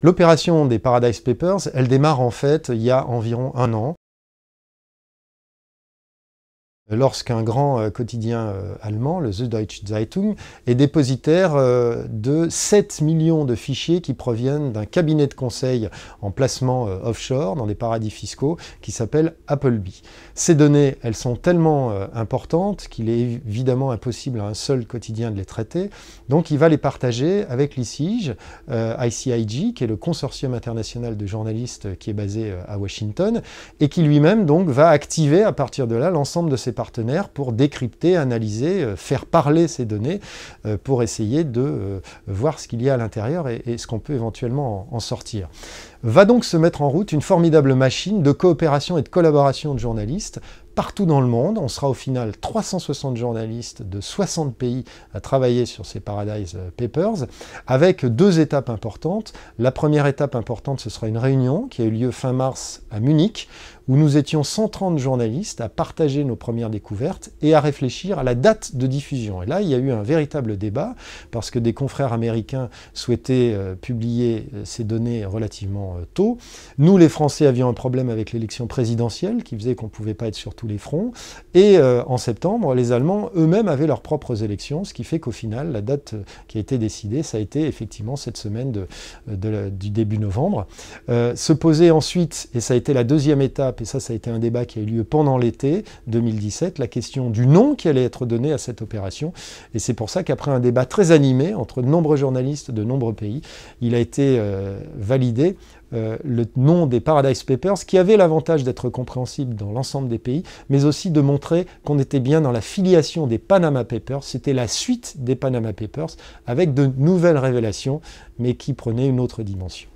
L'opération des Paradise Papers, elle démarre en fait il y a environ un an lorsqu'un grand euh, quotidien euh, allemand, le *Deutsche Zeitung, est dépositaire euh, de 7 millions de fichiers qui proviennent d'un cabinet de conseil en placement offshore dans des paradis fiscaux qui s'appelle Appleby. Ces données, elles sont tellement importantes qu'il est évidemment impossible à un seul quotidien de les traiter, donc il va les partager avec l'ICIG, ICIG, qui est le consortium international de journalistes qui est basé à Washington, et qui lui-même donc va activer à partir de là l'ensemble de ces partenaires pour décrypter, analyser, euh, faire parler ces données euh, pour essayer de euh, voir ce qu'il y a à l'intérieur et, ce qu'on peut éventuellement en sortir va donc se mettre en route une formidable machine de coopération et de collaboration de journalistes partout dans le monde. On sera au final 360 journalistes de 60 pays à travailler sur ces Paradise Papers, avec deux étapes importantes. La première étape importante, ce sera une réunion qui a eu lieu fin mars à Munich, où nous étions 130 journalistes à partager nos premières découvertes et à réfléchir à la date de diffusion. Et là, il y a eu un véritable débat, parce que des confrères américains souhaitaient euh, publier euh, ces données relativement euh, tôt. Nous, les Français, avions un problème avec l'élection présidentielle, qui faisait qu'on ne pouvait pas être surtout les fronts. Et euh, en septembre, les Allemands eux-mêmes avaient leurs propres élections, ce qui fait qu'au final, la date euh, qui a été décidée, ça a été effectivement cette semaine euh, du début novembre. se poser ensuite, et ça a été la deuxième étape, et ça, ça a été un débat qui a eu lieu pendant l'été 2017, la question du nom qui allait être donné à cette opération. Et c'est pour ça qu'après un débat très animé entre de nombreux journalistes de nombreux pays, il a été validé euh, le nom des Paradise Papers, qui avait l'avantage d'être compréhensible dans l'ensemble des pays, mais aussi de montrer qu'on était bien dans la filiation des Panama Papers, c'était la suite des Panama Papers, avec de nouvelles révélations, mais qui prenaient une autre dimension.